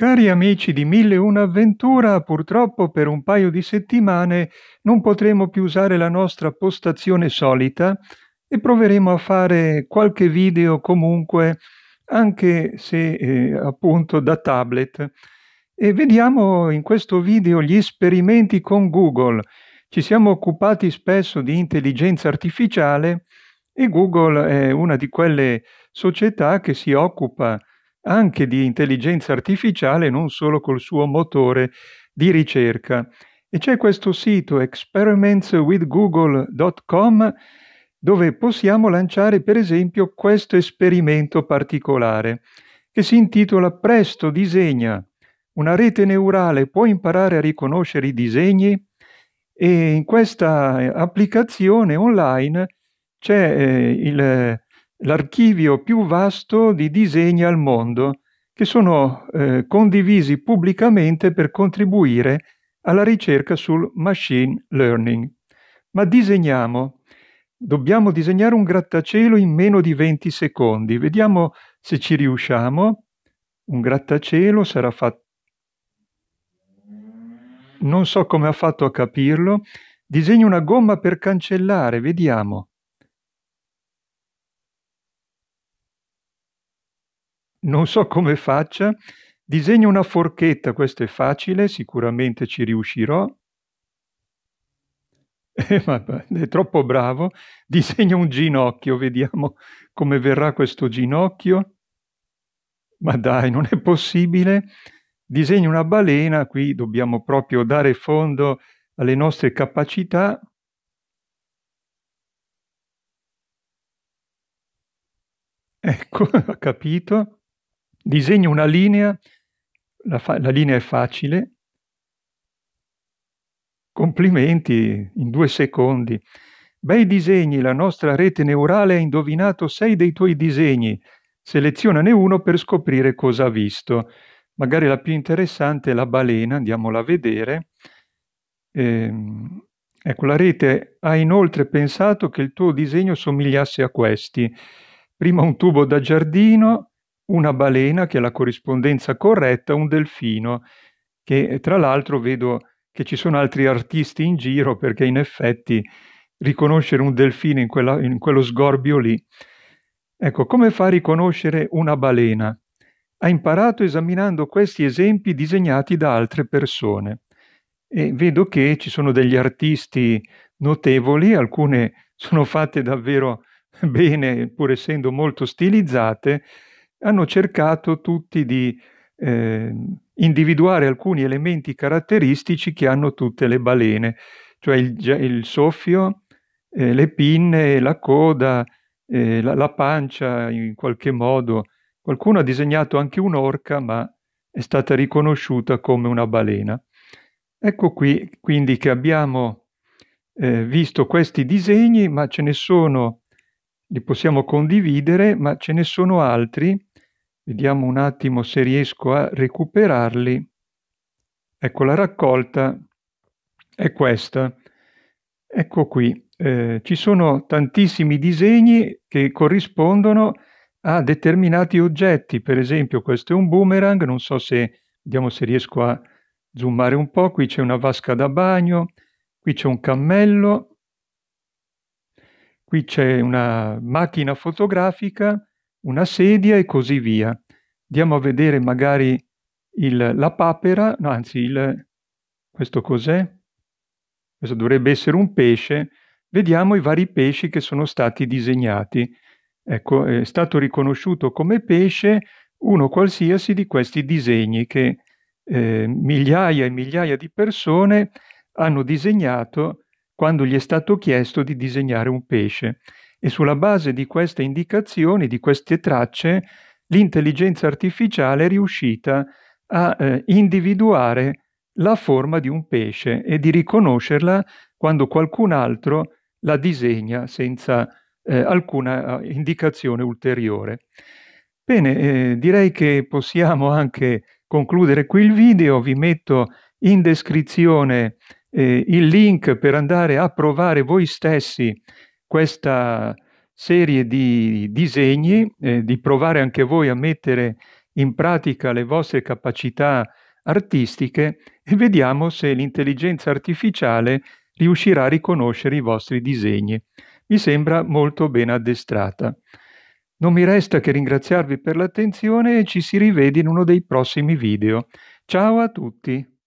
Cari amici di Mille Una Avventura, purtroppo per un paio di settimane non potremo più usare la nostra postazione solita e proveremo a fare qualche video comunque, anche se eh, appunto da tablet. E vediamo in questo video gli esperimenti con Google. Ci siamo occupati spesso di intelligenza artificiale e Google è una di quelle società che si occupa di anche di intelligenza artificiale, non solo col suo motore di ricerca. E c'è questo sito experimentswithgoogle.com dove possiamo lanciare per esempio questo esperimento particolare che si intitola Presto disegna. Una rete neurale può imparare a riconoscere i disegni e in questa applicazione online c'è eh, il l'archivio più vasto di disegni al mondo che sono eh, condivisi pubblicamente per contribuire alla ricerca sul machine learning. Ma disegniamo, dobbiamo disegnare un grattacielo in meno di 20 secondi, vediamo se ci riusciamo. Un grattacielo sarà fatto... Non so come ha fatto a capirlo. Disegno una gomma per cancellare, vediamo. non so come faccia, disegno una forchetta, questo è facile, sicuramente ci riuscirò. Eh, è troppo bravo, disegno un ginocchio, vediamo come verrà questo ginocchio. Ma dai, non è possibile. Disegno una balena, qui dobbiamo proprio dare fondo alle nostre capacità. Ecco, ha capito disegno una linea, la, fa- la linea è facile, complimenti in due secondi. Bei disegni, la nostra rete neurale ha indovinato sei dei tuoi disegni, selezionane uno per scoprire cosa ha visto. Magari la più interessante è la balena, andiamola a vedere. Ehm, ecco, la rete ha inoltre pensato che il tuo disegno somigliasse a questi. Prima un tubo da giardino, una balena che è la corrispondenza corretta, un delfino, che tra l'altro vedo che ci sono altri artisti in giro perché in effetti riconoscere un delfino in, quella, in quello sgorbio lì. Ecco, come fa a riconoscere una balena? Ha imparato esaminando questi esempi disegnati da altre persone e vedo che ci sono degli artisti notevoli, alcune sono fatte davvero bene, pur essendo molto stilizzate, hanno cercato tutti di eh, individuare alcuni elementi caratteristici che hanno tutte le balene, cioè il, il soffio, eh, le pinne, la coda, eh, la, la, pancia in qualche modo. Qualcuno ha disegnato anche un'orca, ma è stata riconosciuta come una balena. Ecco qui quindi che abbiamo eh, visto questi disegni, ma ce ne sono, li possiamo condividere, ma ce ne sono altri Vediamo un attimo se riesco a recuperarli. Ecco, la raccolta è questa. Ecco qui. Eh, ci sono tantissimi disegni che corrispondono a determinati oggetti. Per esempio, questo è un boomerang, non so se, vediamo se riesco a zoomare un po', qui c'è una vasca da bagno, qui c'è un cammello, qui c'è una macchina fotografica, una sedia e così via. Andiamo a vedere magari il, la papera, no, anzi il, questo cos'è? Questo dovrebbe essere un pesce. Vediamo i vari pesci che sono stati disegnati. Ecco, è stato riconosciuto come pesce uno qualsiasi di questi disegni che eh, migliaia e migliaia di persone hanno disegnato quando gli è stato chiesto di disegnare un pesce e sulla base di queste indicazioni, di queste tracce, l'intelligenza artificiale è riuscita a eh, individuare la forma di un pesce e di riconoscerla quando qualcun altro la disegna senza eh, alcuna eh, indicazione ulteriore. Bene, eh, direi che possiamo anche concludere qui il video, vi metto in descrizione eh, il link per andare a provare voi stessi questa serie di disegni, eh, di provare anche voi a mettere in pratica le vostre capacità artistiche e vediamo se l'intelligenza artificiale riuscirà a riconoscere i vostri disegni. Mi sembra molto ben addestrata. Non mi resta che ringraziarvi per l'attenzione e ci si rivede in uno dei prossimi video. Ciao a tutti!